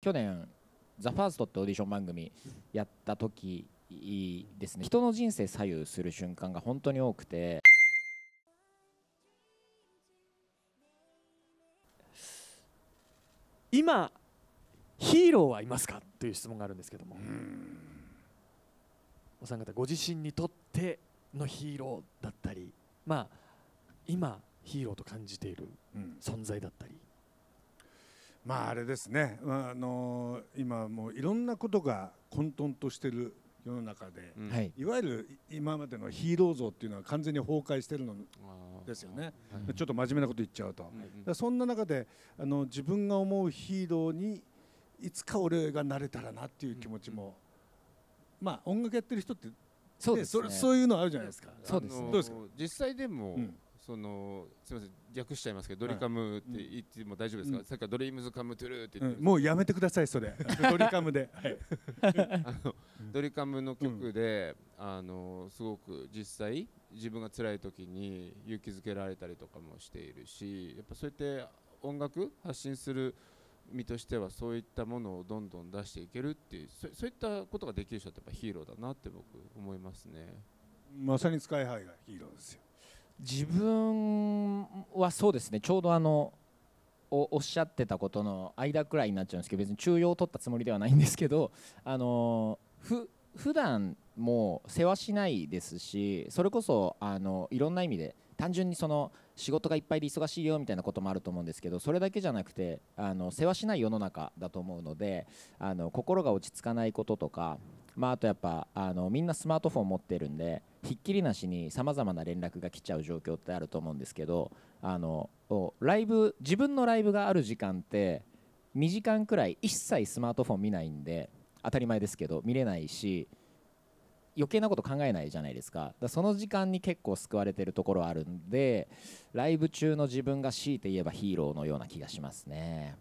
去年「ザファーストってオーディション番組やった時ですね人の人生左右する瞬間が本当に多くて今ヒーローはいますかという質問があるんですけどもお三方ご自身にとってのヒーローだったりまあ今ヒーローと感じている存在だったり、まああれですね、あの今もういろんなことが混沌としてる世の中で、うん、いわゆる今までのヒーロー像っていうのは完全に崩壊してるのですよね、はい、ちょっと真面目なこと言っちゃうと、そんな中であの自分が思うヒーローにいつか俺がなれたらなっていう気持ちも、うん、まあ音楽やってる人ってそうです、ね、そそういうのあるじゃないですかそうです、ね、どうですか実際でも、うんそのすみません略しちゃいますけど、ドリカムって言っても大丈夫ですか、うん、さっきからドリームズカムトゥルーって言って、うん、もうやめてくださいそれ ドリカムで、はい、あのドリカムの曲で、うん、あのすごく実際自分が辛い時に勇気づけられたりとかもしているしやっぱそうやって音楽発信する身としてはそういったものをどんどん出していけるっていうそそういったことができる人ってやっぱヒーローだなって僕思いますねまさにスカイハイがヒーローですよ自分はそうですねちょうどあのおっしゃってたことの間くらいになっちゃうんですけど別に中庸を取ったつもりではないんですけどあのふ普段も世話しないですしそれこそあのいろんな意味で単純にその仕事がいっぱいで忙しいよみたいなこともあると思うんですけどそれだけじゃなくてあの世話しない世の中だと思うのであの心が落ち着かないこととかまあ、あとやっぱあのみんなスマートフォン持ってるんでひっきりなしにさまざまな連絡が来ちゃう状況ってあると思うんですけどあのライブ自分のライブがある時間って2時間くらい一切スマートフォン見ないんで当たり前ですけど見れないし余計なこと考えないじゃないですかだその時間に結構救われてるところあるんでライブ中の自分が強いて言えばヒーローのような気がしますね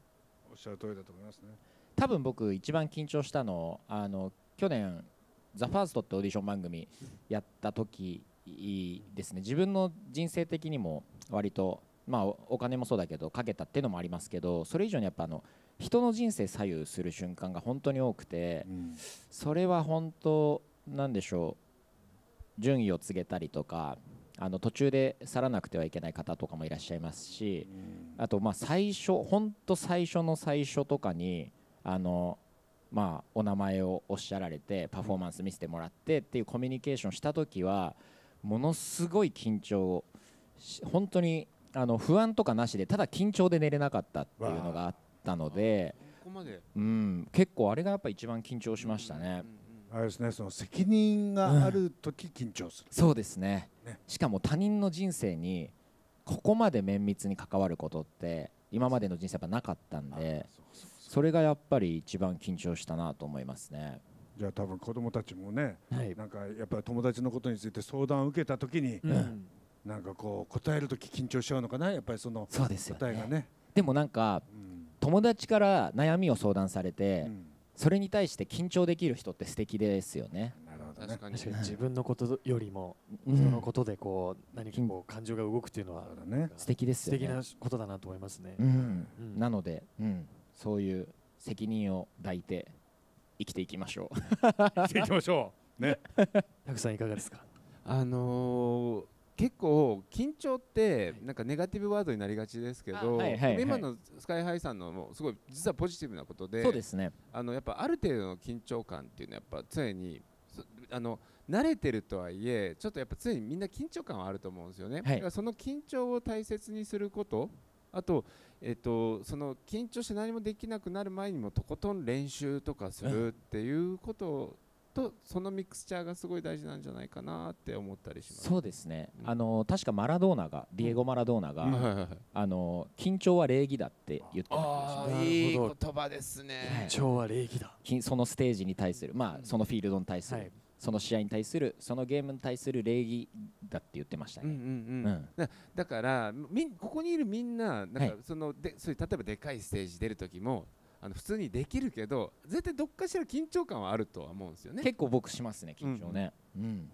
おっしゃる通りだと思いますね多分僕一番緊張したのあの去年「ザファーストってオーディション番組やった時ですね自分の人生的にも割とまあお金もそうだけどかけたっていうのもありますけどそれ以上にやっぱあの人の人生左右する瞬間が本当に多くて、うん、それは本当なんでしょう順位を告げたりとかあの途中で去らなくてはいけない方とかもいらっしゃいますし、うん、あとまあ最初本当最初の最初とかにあのまあ、お名前をおっしゃられてパフォーマンス見せてもらってっていうコミュニケーションした時はものすごい緊張本当にあの不安とかなしでただ緊張で寝れなかったっていうのがあったのでうん、結構あれがやっぱ一番緊張しましたね。あれですねその責任がある時緊張する、うん、そうですね、ね、しかも他人の人生にここまで綿密に関わることって今までの人生やっぱなかったんで。それがやっぱり一番緊張したなと思いますね。じゃあ多分子供たちもね、はい、なんかやっぱり友達のことについて相談を受けた時に、うん、なんかこう答えるとき緊張しちゃうのかなやっぱりその答えがね、ね、でもなんか、うん、友達から悩みを相談されて、うん、それに対して緊張できる人って素敵ですよね。なるほどね確かに自分のことよりも人のことでこう、何かこう感情が動くっていうのは、ね、素敵ですよね。素敵なことだなと思いますね。なので、うん、そういう責任を抱いて生きていきましょう生きていきましょう ねたくさんいかがですかあのー、結構緊張ってなんかネガティブワードになりがちですけど、はいはいはい、今のスカイハイさんのもすごい実はポジティブなことでそうですねあのやっぱある程度の緊張感っていうのはやっぱ常にあの慣れてるとはいえちょっとやっぱ常にみんな緊張感はあると思うんですよね、はい、その緊張を大切にすることあと、えっと、その緊張して何もできなくなる前にもとことん練習とかするっていうこととそのミクスチャーがすごい大事なんじゃないかなって思ったりしますそうですね、うん、あの確かマラドーナがディエゴ・マラドーナが、うん、あの緊張は礼儀だって言ってましたいい言葉ですね、緊張は礼儀だそのステージに対する、まあ、そのフィールドに対する、はいその試合に対するそのゲームに対する礼儀だって言ってましたね。うんうんうんうん、だからみここにいるみんななんかその、はい、でそういう例えばでかいステージ出る時もあの普通にできるけど絶対どっかしら緊張感はあるとは思うんですよね。結構僕しますね緊張ね。うん、うん